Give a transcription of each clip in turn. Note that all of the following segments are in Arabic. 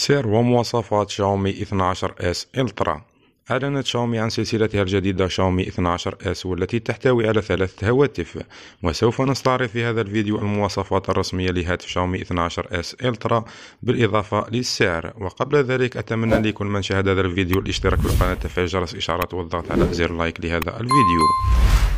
سعر ومواصفات شاومي 12 اس الترا أعلنت شاومي عن سلسلتها الجديدة شاومي 12 اس والتي تحتوي على ثلاثة هواتف وسوف نستعرض في هذا الفيديو المواصفات الرسمية لهاتف شاومي 12 اس الترا بالإضافة للسعر وقبل ذلك أتمنى لكل من شاهد هذا الفيديو الاشتراك في القناة تفعيل جرس إشعارات والضغط على زر لايك لهذا الفيديو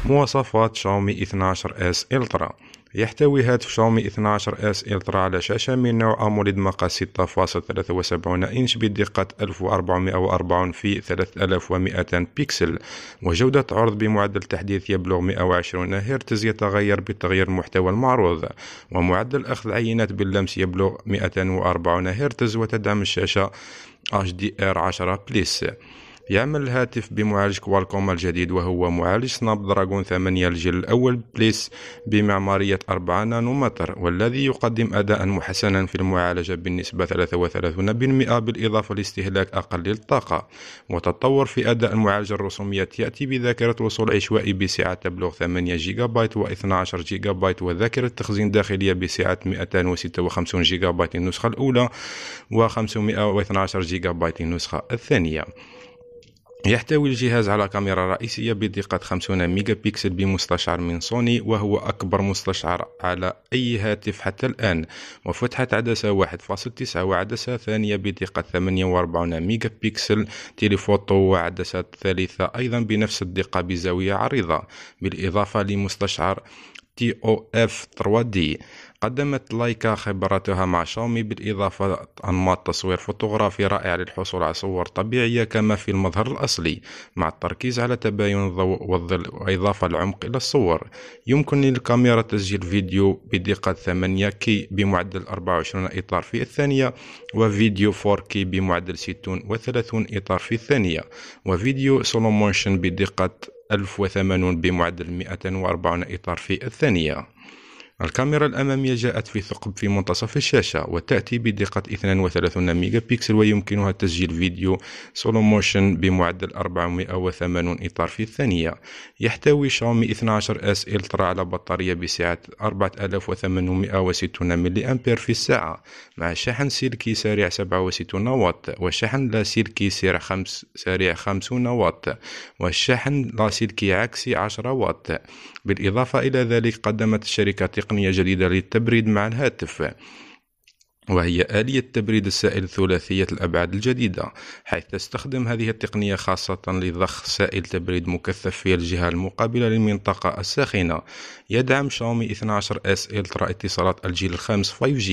مواصفات شاومي 12 اس الترا يحتوي هاتف شاومي 12 اس الترا على شاشة من نوع أموليد مقاس 6.73 إنش بدقة 1440 في 3200 بيكسل وجودة عرض بمعدل تحديث يبلغ 120 هرتز يتغير بتغيير المحتوى المعروض ومعدل أخذ عينات باللمس يبلغ 240 هرتز وتدعم الشاشة HDR10 بليس يعمل الهاتف بمعالج كوالكوم الجديد وهو معالج سناب دراجون 8 الجيل الأول بليس بمعمارية 4 نانومتر والذي يقدم أداء محسنا في المعالجة بالنسبة 33% بالإضافة لاستهلاك أقل للطاقة وتطور في أداء المعالجة الرسوميات يأتي بذاكرة وصول عشوائي بسعة تبلغ 8 جيجا بايت و12 جيجا بايت وذاكرة تخزين داخلية بسعة 256 جيجا بايت النسخة الأولى و512 جيجا بايت النسخة الثانية يحتوي الجهاز على كاميرا رئيسية بدقة 50 ميجا بيكسل بمستشعر من سوني وهو أكبر مستشعر على أي هاتف حتى الآن وفتحة عدسة 1.9 وعدسة ثانية بدقة 48 ميجا بيكسل تيليفوتو وعدسة ثالثة أيضا بنفس الدقة بزاوية عريضة بالإضافة لمستشعر تي او اف 3 دي قدمت لايكا خبرتها مع شاومي بالإضافة أنماط تصوير فوتوغرافي رائع للحصول على صور طبيعية كما في المظهر الأصلي مع التركيز على تباين الضوء والظل وإضافة العمق إلى الصور يمكن للكاميرا تسجيل فيديو بدقة 8 كي بمعدل 24 إطار في الثانية وفيديو 4 كي بمعدل 60 و30 إطار في الثانية وفيديو سولو موشن بدقة 1080 بمعدل 240 إطار في الثانية الكاميرا الأمامية جاءت في ثقب في منتصف الشاشة وتأتي بدقة 32 ميجا بيكسل ويمكنها تسجيل فيديو سولو موشن بمعدل 480 إطار في الثانية يحتوي شاومي 12 اس الترا على بطارية بسعة 4860 ملي أمبير في الساعة مع شحن سلكي سريع 67 واط وشحن لاسلكي سريع 5 سريع 50 واط والشحن لاسلكي عكسي 10 واط بالإضافة إلى ذلك قدمت الشركة تقنية جديدة للتبريد مع الهاتف وهي آلية تبريد السائل ثلاثية الأبعاد الجديدة حيث تستخدم هذه التقنية خاصة لضخ سائل تبريد مكثف في الجهة المقابلة للمنطقة الساخنة يدعم شاومي 12 اس الترا اتصالات الجيل الخامس 5G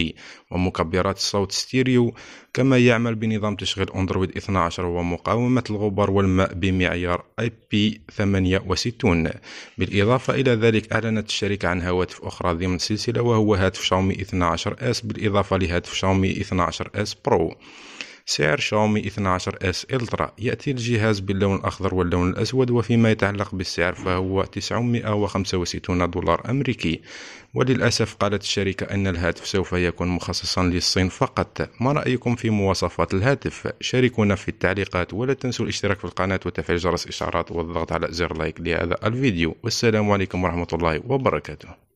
ومكبرات الصوت ستيريو كما يعمل بنظام تشغيل اندرويد 12 ومقاومة الغبار والماء بمعيار ip 68 بالإضافة إلى ذلك أعلنت الشركة عن هواتف أخرى ضمن سلسلة وهو هاتف شاومي 12 اس بالإضافة لهاتف في شاومي 12 اس برو سعر شاومي 12 اس الترا يأتي الجهاز باللون الأخضر واللون الأسود وفيما يتعلق بالسعر فهو 965 دولار أمريكي وللأسف قالت الشركة أن الهاتف سوف يكون مخصصا للصين فقط ما رأيكم في مواصفات الهاتف؟ شاركونا في التعليقات ولا تنسوا الاشتراك في القناة وتفعيل جرس الإشعارات والضغط على زر لايك لهذا الفيديو والسلام عليكم ورحمة الله وبركاته